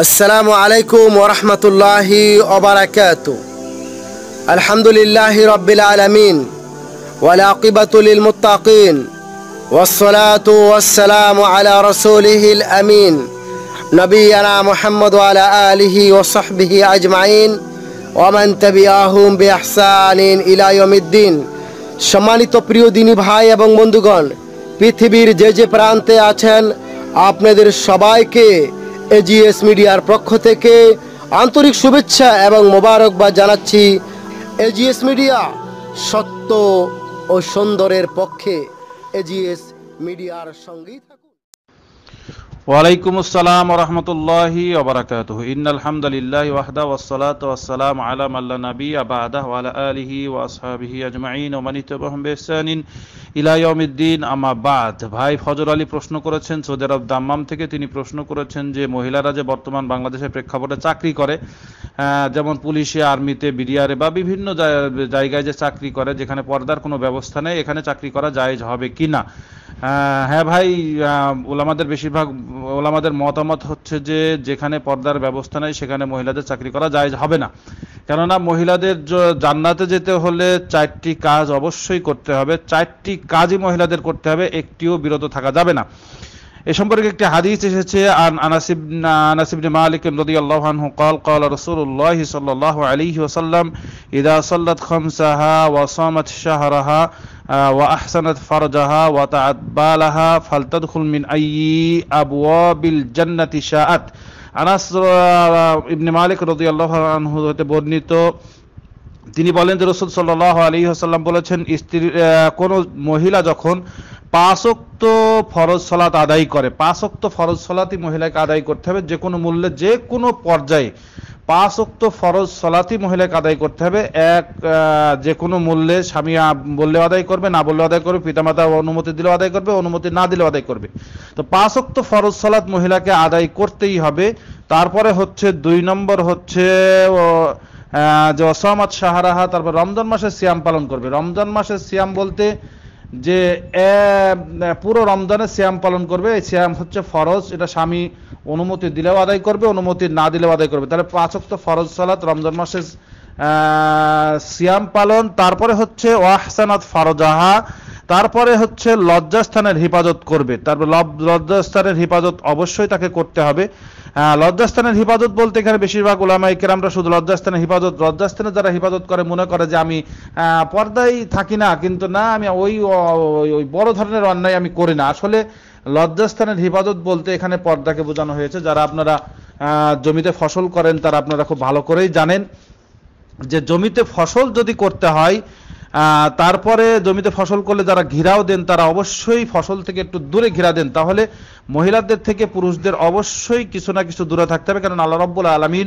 السلام عليكم ورحمة الله وبركاته الحمد لله رب العالمين والعاقبة للمتقين والصلاة والسلام على رسوله الأمين نبينا محمد وعلى آله وصحبه أجمعين ومن تبعهم بإحسان إلى يوم الدين সম্মানিত প্রিয় দিনী ভাই এবং পৃথিবীর যে যে প্রান্তে আছেন আপনাদের সবাইকে এজিএস মিডিয়ার পক্ষ থেকে আন্তরিক শুভেচ্ছা এবং মোবারকবাদ জানাচ্ছি এজিএস মিডিয়া সত্য ও সুন্দরের পক্ষে এজিএস মিডিয়ার সঙ্গীত ওয়ালাইকুম আসসালাম রহমতুল্লাহি ইন্নাল হামদুলিল্লাহ ওয়াহদা ওয়াসসালাতু ওয়াসসালাম আলা মাল্লা নবী আবাদা ওয়ালা আলিহি ওয়া আসহাবিহি আজমাইন ওয়া বিহসানিন ইলা ইয়াউমিদ্দিন আমা বাদ ভাই ফজর আলী প্রশ্ন করেছেন সৌদি আরব দাম্মাম থেকে তিনি প্রশ্ন করেছেন যে মহিলারা যে বর্তমান বাংলাদেশের প্রেক্ষাপটে চাকরি করে যেমন পুলিশে আর্মিতে বিডিআরে বা বিভিন্ন জায়গায় যে চাকরি করে যেখানে পর্দার কোনো ব্যবস্থা নেই এখানে চাকরি করা যায় হবে কি না হ্যাঁ ভাই ওলামাদের বেশিরভাগ ওলামাদের মতামত হচ্ছে যে যেখানে পর্দার ব্যবস্থা নেই সেখানে মহিলাদের চাকরি করা যায় হবে না কেননা মহিলাদের জান্নাতে যেতে হলে চারটি কাজ অবশ্যই করতে হবে চারটি কাজই মহিলাদের করতে হবে একটিও বিরত থাকা যাবে না এ সম্পর্কে একটি হাদিস এসেছে আনাসিব মালিক রদি আল্লাহ কল কল রসুল্লাহ সাল্লাহ আলী ওসাল্লাম ইদা খমসাহা শাহরাহা আনাস ইবনে মালিক রদি আল্লাহ আনহু হতে বর্ণিত তিনি বলেন যে রসুল সাল্লাহ আলী আসাল্লাম বলেছেন স্ত্রী কোনো মহিলা যখন পাঁচক্ত ফরজ সলাত আদায় করে পাঁচক্ত ফরজ সলাতি মহিলাকে আদায় করতে হবে যে কোনো মূল্যে যে কোনো পর্যায়ে পাঁচক্ত ফরজ সলাতি মহিলাকে আদায় করতে হবে এক যে কোনো মূল্যে স্বামী বললেও আদায় করবে না বললেও আদায় করবে পিতামাতা অনুমতি দিলেও আদায় করবে অনুমতি না দিলেও আদায় করবে তো পাঁচক্ত ফরজ সলাত মহিলাকে আদায় করতেই হবে তারপরে হচ্ছে দুই নম্বর হচ্ছে যে অসমাত সাহারাহা তারপর রমজান মাসে সিয়াম পালন করবে রমজান মাসে সিয়াম বলতে যে পুরো রমজানে শ্যাম পালন করবে এই শ্যাম হচ্ছে ফরজ এটা স্বামী অনুমতি দিলেও আদায় করবে অনুমতি না দিলেও আদায় করবে তাহলে পাঁচক্ত ফরজ সালাত রমজান মাসে শ্যাম পালন তারপরে হচ্ছে ওয়াহসানাত ফারজাহা তারপরে হচ্ছে লজ্জাস্থানের হেফাজত করবে তারপর লজ্জাস্থানের হেফাজত অবশ্যই তাকে করতে হবে লজ্জাস্থানের হেফাজত বলতে এখানে বেশিরভাগ ওলামা আমরা শুধু লজ্জাস্থানের হেফাজত লজ্জাস্থানে যারা হেফাজত করে মনে করে যে আমি পর্দায় থাকি না কিন্তু না আমি ওই ওই বড় ধরনের অন্যায় আমি করি না আসলে লজ্জাস্থানের হেফাজত বলতে এখানে পর্দাকে বোঝানো হয়েছে যারা আপনারা জমিতে ফসল করেন তারা আপনারা খুব ভালো করেই জানেন যে জমিতে ফসল যদি করতে হয় তারপরে জমিতে ফসল করলে যারা ঘিরাও দেন তারা অবশ্যই ফসল থেকে একটু দূরে ঘিরা দেন তাহলে মহিলাদের থেকে পুরুষদের অবশ্যই কিছু না কিছু দূরে থাকতে হবে কারণ আল্লাহ রব্বুল আলমিন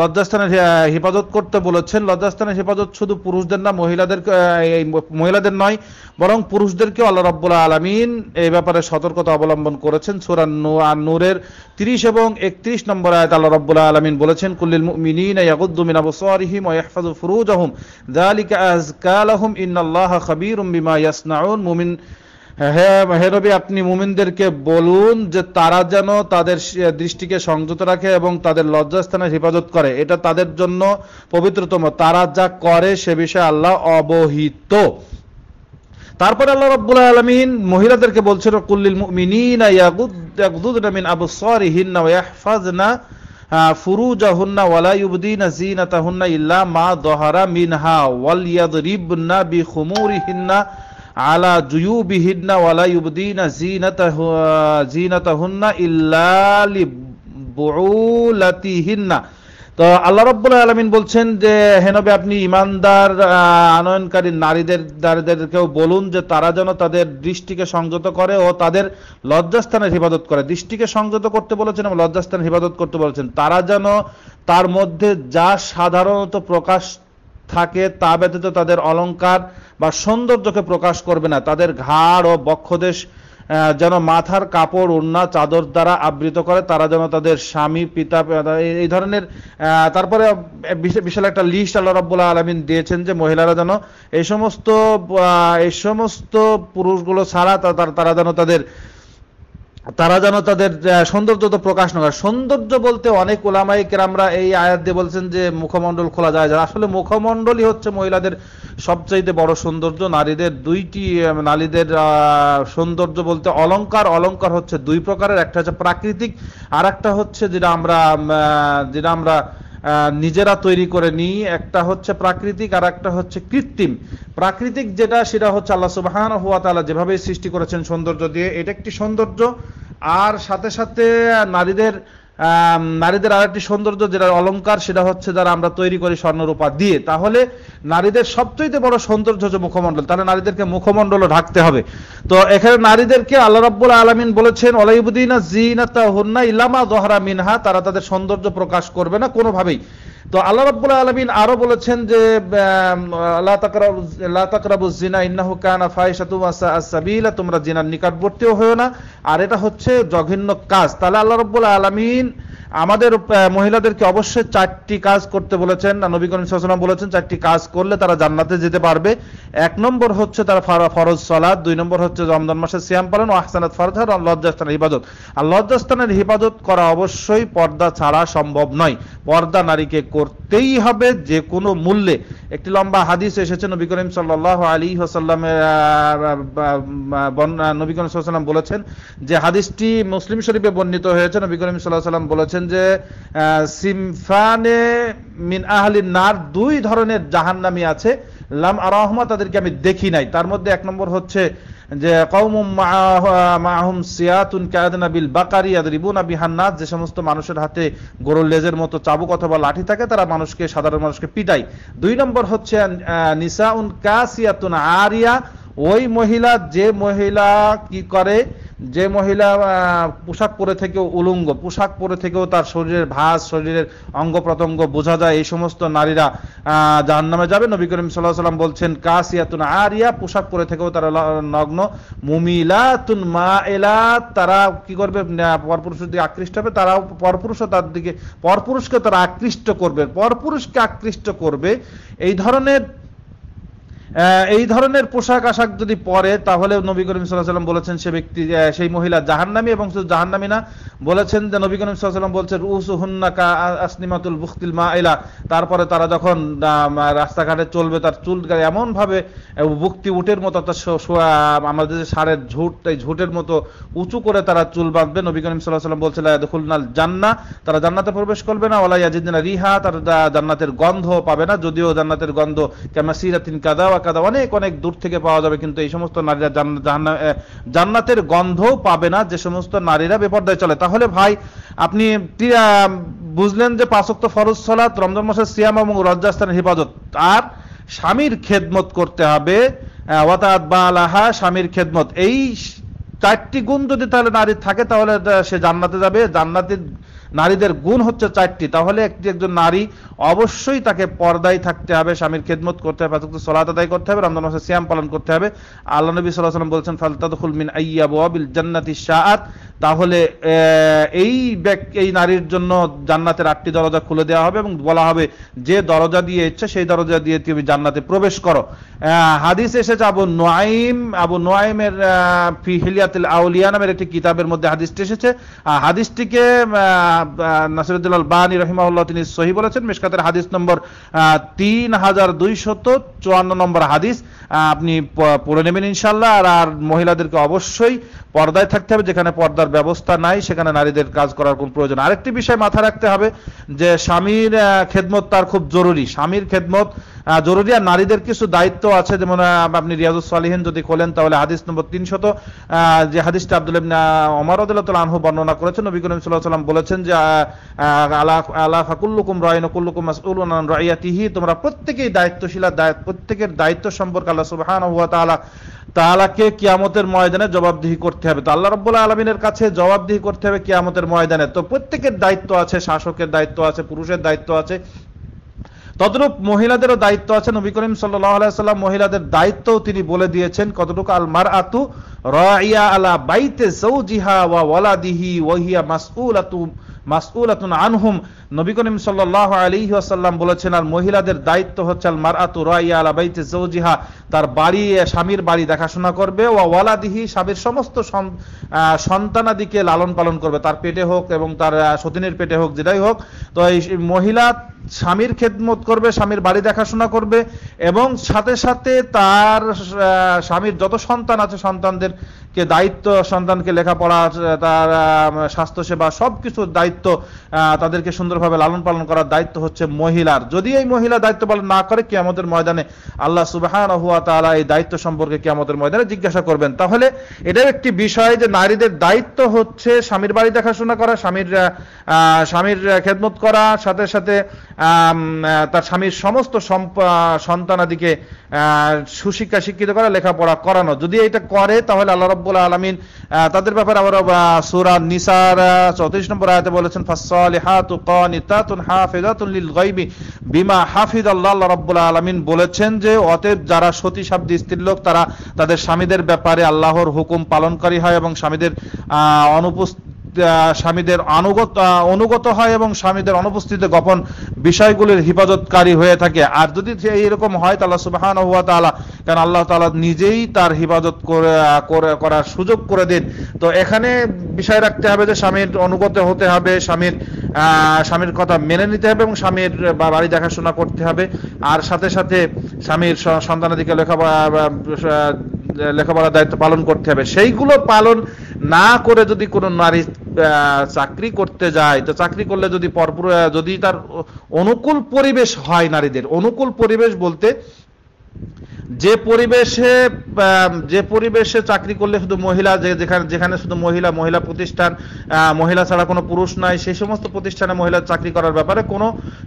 লজ্জাস্থানের হেফাজত করতে বলেছেন লজ্জাস্থানের হেফাজত শুধু পুরুষদের না মহিলাদের মহিলাদের নয় বরং পুরুষদেরকে আল্লাহ রব্বুল আলমিন এই ব্যাপারে সতর্কতা অবলম্বন করেছেন সুরান নূরের তিরিশ এবং একত্রিশ নম্বর আয়াত আল্লাহ রব্বুল আলমিন বলেছেন কুল্লিল মিনীন ইয়াকুদ্দুমিন আবসারিহিম ও ইয়াহফাজু ফুরুজাহুম দালিকা আজকালাহুম ইন্নাল্লাহ খাবীরুম বিমা ইয়াসনাউন মুমিন হে আপনি মুমিনদেরকে বলুন যে তারা যেন তাদের দৃষ্টিকে সংযত রাখে এবং তাদের লজ্জাস্থানের হেফাজত করে এটা তাদের জন্য পবিত্রতম তারা যা করে সে বিষয়ে আল্লাহ অবহিত তারপরে আল্লাহ রব্বুল আলমিন মহিলাদেরকে বলছিল কুল্লিল মুমিনিনা ইল্লা মা যাহারা মিনহা আলা জুয়ু বিহিন্না ওয়ালা ইউবদিনা জিনাতাহুন্না ইল্লালি বুলাতিহিন্না তো আল্লাহ রব্বুল্লাহ আলামিন বলছেন যে হেনবে আপনি ইমানদার আনয়নকারী নারীদের নারীদেরকেও বলুন যে তারা যেন তাদের দৃষ্টিকে সংযত করে ও তাদের লজ্জাস্থানের হেফাজত করে দৃষ্টিকে সংযত করতে বলেছেন এবং লজ্জাস্থানের হেফাজত করতে বলেছেন তারা যেন তার মধ্যে যা সাধারণত প্রকাশ থাকে তা ব্যতীত তাদের অলঙ্কার বা সৌন্দর্যকে প্রকাশ করবে না তাদের ঘাড় ও বক্ষদেশ যেন মাথার কাপড় উন্না চাদর দ্বারা আবৃত করে তারা যেন তাদের স্বামী পিতা এই ধরনের তারপরে বিশাল একটা লিস্ট আল্লাহ রব্বুল্লাহ আলমিন দিয়েছেন যে মহিলারা যেন এই সমস্ত এই সমস্ত পুরুষগুলো ছাড়া তারা যেন তাদের তারা যেন তাদের সৌন্দর্য তো প্রকাশ না করে সৌন্দর্য বলতে অনেক ওলামাই কেরামরা এই আয়াত দিয়ে বলছেন যে মুখমণ্ডল খোলা যায় যারা আসলে মুখমণ্ডলই হচ্ছে মহিলাদের সবচাইতে বড় সৌন্দর্য নারীদের দুইটি নারীদের সৌন্দর্য বলতে অলঙ্কার অলঙ্কার হচ্ছে দুই প্রকারের একটা হচ্ছে প্রাকৃতিক আর একটা হচ্ছে যেটা আমরা যেটা আমরা নিজেরা তৈরি করে নিই একটা হচ্ছে প্রাকৃতিক আর একটা হচ্ছে কৃত্রিম প্রাকৃতিক যেটা সেটা হচ্ছে আল্লাহ সুবাহান হুয়া তালা যেভাবে সৃষ্টি করেছেন সৌন্দর্য দিয়ে এটা একটি সৌন্দর্য আর সাথে সাথে নারীদের নারীদের আর একটি সৌন্দর্য যেটা অলঙ্কার সেটা হচ্ছে যারা আমরা তৈরি করি স্বর্ণরূপা দিয়ে তাহলে নারীদের সবচেয়ে বড় সৌন্দর্য হচ্ছে মুখমণ্ডল তাহলে নারীদেরকে মুখমণ্ডল ঢাকতে হবে তো এখানে নারীদেরকে আল্লাহ রব্বুল আলমিন বলেছেন অলাইবুদ্দিনা জিনা তা হন্না ইলামা জহরা মিনহা তারা তাদের সৌন্দর্য প্রকাশ করবে না কোনোভাবেই তো আল্লাহ রব্বুল আলমিন আরো বলেছেন যে জিনা ইন্নাহু কানা ফাইসাতুমাসাবিলা তোমরা জিনার নিকটবর্তীও হয়েও না আর এটা হচ্ছে জঘন্য কাজ তাহলে আল্লাহ রব্বুল আলামিন আমাদের মহিলাদেরকে অবশ্যই চারটি কাজ করতে বলেছেন নবী করিম সাল্লাম বলেছেন চারটি কাজ করলে তারা জান্নাতে যেতে পারবে এক নম্বর হচ্ছে তারা ফরজ সলাদ দুই নম্বর হচ্ছে রমজান মাসে সিয়াম পালন ও আহসানাত ফরজ আর লজ্জাস্থানের হিফাজত আর লজ্জাস্থানের হিফাজত করা অবশ্যই পর্দা ছাড়া সম্ভব নয় পর্দা নারীকে করতেই হবে যে কোনো মূল্যে একটি লম্বা হাদিস এসেছে নবী করিম সাল্লাহ আলী হাসাল্লামের নবী করিম সাল্লাম বলেছেন যে হাদিসটি মুসলিম শরীফে বর্ণিত হয়েছে নবী করিম সাল্লাহ সাল্লাম বলেছেন বলছেন যে সিমফানে মিন আহলি নার দুই ধরনের জাহান নামি আছে লাম আরহমা তাদেরকে আমি দেখি নাই তার মধ্যে এক নম্বর হচ্ছে যে কৌমুম মাহুম সিয়াতুন কায়াদনাবিল বাকারি আদরিবুন বিহান্নাত যে সমস্ত মানুষের হাতে গরুর লেজের মতো চাবুক অথবা লাঠি থাকে তারা মানুষকে সাধারণ মানুষকে পিটায় দুই নম্বর হচ্ছে নিসাউন কাসিয়াতুন আরিয়া ওই মহিলা যে মহিলা কি করে যে মহিলা পোশাক পরে থেকেও উলঙ্গ পোশাক পরে থেকেও তার শরীরের ভাস শরীরের অঙ্গ প্রত্যঙ্গ বোঝা যায় এই সমস্ত নারীরা যার নামে যাবে নবী করিম সাল্লাহ সাল্লাম বলছেন কাসিয়াতুন আরিয়া পোশাক পরে থেকেও তারা নগ্ন মুমিলাতুন মা এলা তারা কি করবে পরপুরুষের দিকে আকৃষ্ট হবে তারাও পরপুরুষও তার দিকে পরপুরুষকে তারা আকৃষ্ট করবে পরপুরুষকে আকৃষ্ট করবে এই ধরনের এই ধরনের পোশাক আশাক যদি পরে তাহলে নবী করিম সাল্লাম বলেছেন সে ব্যক্তি সেই মহিলা জাহান্নামী এবং শুধু জাহান্নামী না বলেছেন যে নবী করিম সাল্লাম বলছেন কা আসনিমাতুল বুখতিল মা এলা তারপরে তারা যখন রাস্তাঘাটে চলবে তার চুল এমনভাবে বুক্তি উটের মতো আমাদের যে সারের ঝুট এই ঝুটের মতো উঁচু করে তারা চুল বাঁধবে নবী করিম সাল্লাহ সাল্লাম বলছিল দেখুলনাল জান্না তারা জান্নাতে প্রবেশ করবে না ওলা ইয়াজিদিনা রিহা তারা জান্নাতের গন্ধ পাবে না যদিও জান্নাতের গন্ধ সিরাতিন কাদা কাদা অনেক অনেক দূর থেকে পাওয়া যাবে কিন্তু এই সমস্ত নারীরা জান্নাতের গন্ধও পাবে না যে সমস্ত নারীরা বেপর্দায় চলে তাহলে ভাই আপনি বুঝলেন যে পাঁচক্ত ফরজ সলাত রমজান মাসের সিয়াম এবং রজ্জাস্থানের হেফাজত আর স্বামীর খেদমত করতে হবে ওয়াতাত বা আলাহা স্বামীর খেদমত এই চারটি গুণ যদি তাহলে নারী থাকে তাহলে সে জান্নাতে যাবে জান্নাতের নারীদের গুণ হচ্ছে চারটি তাহলে একটি একজন নারী অবশ্যই তাকে পর্দায় থাকতে হবে স্বামীর খেদমত করতে হবে সলাত আদায় করতে হবে রমজান মাসে শ্যাম পালন করতে হবে আল্লাহ নবী সাল্লাহ সাল্লাম বলছেন ফালতাদুল মিন আইয়াবিল জান্নাতি শাহাত তাহলে এই এই নারীর জন্য জান্নাতের আটটি দরজা খুলে দেওয়া হবে এবং বলা হবে যে দরজা দিয়ে ইচ্ছে সেই দরজা দিয়ে তুমি জান্নাতে প্রবেশ করো হাদিস এসেছে আবু নোয়াইম আবু নোয়াইমের ফি হিলিয়াতিল আউলিয়া নামের একটি কিতাবের মধ্যে হাদিসটি এসেছে হাদিসটিকে নাসিরুদ্দিন রহিমাউল্লাহ তিনি সহি বলেছেন হাদিস নম্বর তিন হাজার দুইশত চুয়ান্ন নম্বর হাদিস আপনি পড়ে নেবেন ইনশাল্লাহ আর আর মহিলাদেরকে অবশ্যই পর্দায় থাকতে হবে যেখানে পর্দার ব্যবস্থা নাই সেখানে নারীদের কাজ করার কোন প্রয়োজন আরেকটি বিষয় মাথা রাখতে হবে যে স্বামীর খেদমত তার খুব জরুরি স্বামীর খেদমত জরুরি আর নারীদের কিছু দায়িত্ব আছে যেমন আপনি রিয়াজ সালিহীন যদি খোলেন তাহলে হাদিস নম্বর তিনশত যে হাদিসটা আব্দুল অমর আদুল্লাহ আনহু বর্ণনা করেছেন নবী করিম সাল্লাহ সাল্লাম বলেছেন যে আল্লাহ আলা ফাকুল্লুকুম রয়ন কুল্লুকুম মাসউলুন রাইয়াতিহি তোমরা প্রত্যেকেই দায়িত্বশীল প্রত্যেকের দায়িত্ব সম্পর্কে আল্লাহ সুবহান ওয়া তাআলা তাআলাকে কিয়ামতের ময়দানে জবাবদিহি করতে হবে তো আল্লাহ রব্বুল্লাহ আলমিনের কাছে জবাবদিহি করতে হবে কিয়ামতের ময়দানে তো প্রত্যেকের দায়িত্ব আছে শাসকের দায়িত্ব আছে পুরুষের দায়িত্ব আছে তদরূপ মহিলাদেরও দায়িত্ব আছে নবী করিম সাল্লাম মহিলাদের দায়িত্ব তিনি বলে দিয়েছেন কতটুকু আল মার আতু রা আলা বাইতে সৌজিহা ওয়া ওয়ালাদিহি ওয়াহিয়া মাসউল আতু মাসউল আতুন আনহুম নবী করিম সাল্লাহ আলী আসাল্লাম বলেছেন আর মহিলাদের দায়িত্ব হচ্ছে আল মার আতু রাইয়া আলাবাইতে জৌজিহা তার বাড়ি স্বামীর বাড়ি দেখাশোনা করবে ও ওয়ালাদিহি স্বামীর সমস্ত সন্তানাদিকে লালন পালন করবে তার পেটে হোক এবং তার সতীনের পেটে হোক যেটাই হোক তো এই মহিলা স্বামীর খেদমত করবে স্বামীর বাড়ি দেখাশোনা করবে এবং সাথে সাথে তার স্বামীর যত সন্তান আছে সন্তানদের কে দায়িত্ব সন্তানকে লেখাপড়া তার স্বাস্থ্যসেবা সব কিছুর দায়িত্ব তাদেরকে সুন্দরভাবে লালন পালন করার দায়িত্ব হচ্ছে মহিলার যদি এই মহিলা দায়িত্ব পালন না করে কেয়ামতের ময়দানে আল্লাহ সুবাহান হুয়া তারা এই দায়িত্ব সম্পর্কে কেয়ামতের ময়দানে জিজ্ঞাসা করবেন তাহলে এটাও একটি বিষয় যে নারীদের দায়িত্ব হচ্ছে স্বামীর বাড়ি দেখাশোনা করা স্বামীর স্বামীর খেদমত করা সাথে সাথে তার স্বামীর সমস্ত সন্তানাদিকে সুশিক্ষা শিক্ষিত করা লেখাপড়া করানো যদি এটা করে তাহলে আল্লাহ রব রব্বুল আলমিন তাদের ব্যাপারে আবার সুরা নিসার চৌত্রিশ নম্বর আয়তে বলেছেন বিমা হাফিজ আল্লাহ রব্বুল আলমিন বলেছেন যে অতএব যারা সতী শাব্দ স্ত্রীর লোক তারা তাদের স্বামীদের ব্যাপারে আল্লাহর হুকুম পালনকারী হয় এবং স্বামীদের অনুপস্থিত স্বামীদের অনুগত অনুগত হয় এবং স্বামীদের অনুপস্থিতিতে গোপন বিষয়গুলির হিফাজতকারী হয়ে থাকে আর যদি এরকম হয় তাহলে সুবাহান হুয়া তালা কারণ আল্লাহ তালা নিজেই তার হিফাজত করে করার সুযোগ করে দিন তো এখানে বিষয় রাখতে হবে যে স্বামীর অনুগত হতে হবে স্বামীর স্বামীর কথা মেনে নিতে হবে এবং স্বামীর বাড়ি দেখাশোনা করতে হবে আর সাথে সাথে স্বামীর সন্তানের দিকে লেখাপড়া লেখাপড়ার দায়িত্ব পালন করতে হবে সেইগুলো পালন না করে যদি কোনো নারী চাকরি করতে যায় তো চাকরি করলে যদি পরপুর যদি তার অনুকূল পরিবেশ হয় নারীদের অনুকূল পরিবেশ বলতে যে পরিবেশে যে পরিবেশে চাকরি করলে শুধু মহিলা যে যেখানে যেখানে শুধু মহিলা মহিলা প্রতিষ্ঠান মহিলা ছাড়া কোনো পুরুষ নাই সেই সমস্ত প্রতিষ্ঠানে মহিলা চাকরি করার ব্যাপারে কোনো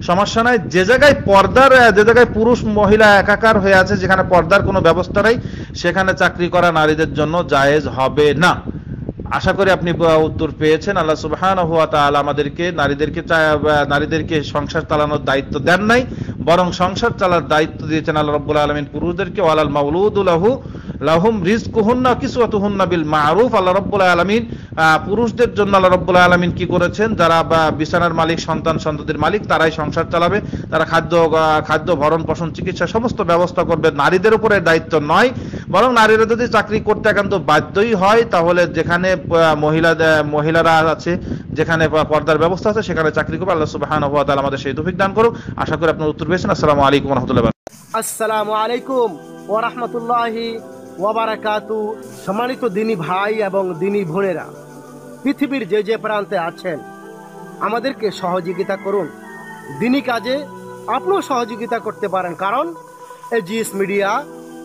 সমস্যা নাই যে জায়গায় পর্দার যে জায়গায় পুরুষ মহিলা একাকার হয়ে আছে যেখানে পর্দার কোনো ব্যবস্থা নাই সেখানে চাকরি করা নারীদের জন্য জায়েজ হবে না আশা করি আপনি উত্তর পেয়েছেন আল্লাহ সুবহান হুয়া আমাদেরকে নারীদেরকে নারীদেরকে সংসার চালানোর দায়িত্ব দেন নাই বরং সংসার চালার দায়িত্ব দিয়েছেন আল্লাহ রব্বুল আলমিন পুরুষদেরকে ওয়ালাল মাউলুদুল্লাহু লাহম রিজ বিল মারুফ আল্লাহ রব্বুল আলমিন পুরুষদের জন্য আল্লাহ রব্বুল আলমিন কি করেছেন যারা বিছানার মালিক সন্তান সন্ততির মালিক তারাই সংসার চালাবে তারা খাদ্য খাদ্য ভরণ পোষণ চিকিৎসা সমস্ত ব্যবস্থা করবে নারীদের উপরে দায়িত্ব নয় বরং নারীরা যদি চাকরি করতে একান্ত বাধ্যই হয় তাহলে যেখানে মহিলা মহিলারা আছে যেখানে পর্দার ব্যবস্থা আছে সেখানে চাকরি করবে আল্লাহ সুবাহান হওয়া আমাদের সেই তফিক দান করুক আশা করি আপনার উত্তর পেয়েছেন আসসালামু আলাইকুম রহমতুল্লাহ আসসালামু আলাইকুম ওরহমতুল্লাহি ওয়াবারাকাতু সম্মানিত দিনী ভাই এবং দিনী ভোনেরা পৃথিবীর যে যে প্রান্তে আছেন আমাদেরকে সহযোগিতা করুন দিনী কাজে আপনিও সহযোগিতা করতে পারেন কারণ এই জিএস মিডিয়া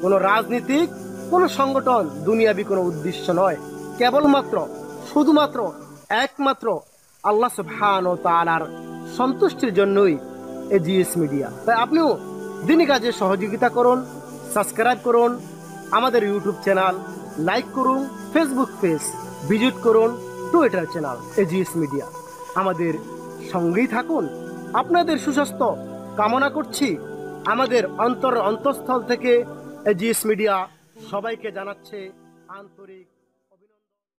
কোনো রাজনীতিক কোনো সংগঠন দুনিয়াবি কোনো উদ্দেশ্য নয় কেবলমাত্র শুধুমাত্র একমাত্র আল্লাহ সুবহান ও তালার সন্তুষ্টির জন্যই এ জিএস মিডিয়া তাই আপনিও দিনী কাজে সহযোগিতা করুন সাবস্ক্রাইব করুন আমাদের ইউটিউব চ্যানেল লাইক করুন ফেসবুক পেজ ভিজিট করুন টুইটার চ্যানেল এজিএস মিডিয়া আমাদের সঙ্গেই থাকুন আপনাদের সুস্বাস্থ্য কামনা করছি আমাদের অন্তর অন্তঃস্থল থেকে এজিএস মিডিয়া সবাইকে জানাচ্ছে আন্তরিক